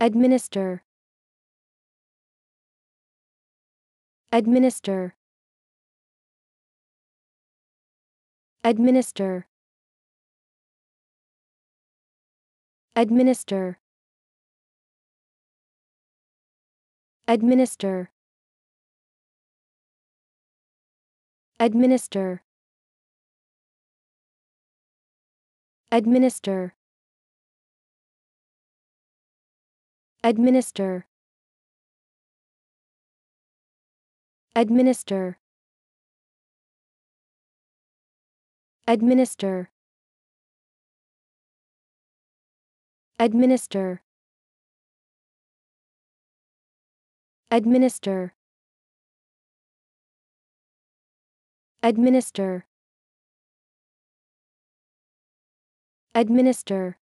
Administer. Administer. Administer. Administer. Administer. Administer. Administer. Administer. Administer. Administer. Administer. Administer. Administer. Administer.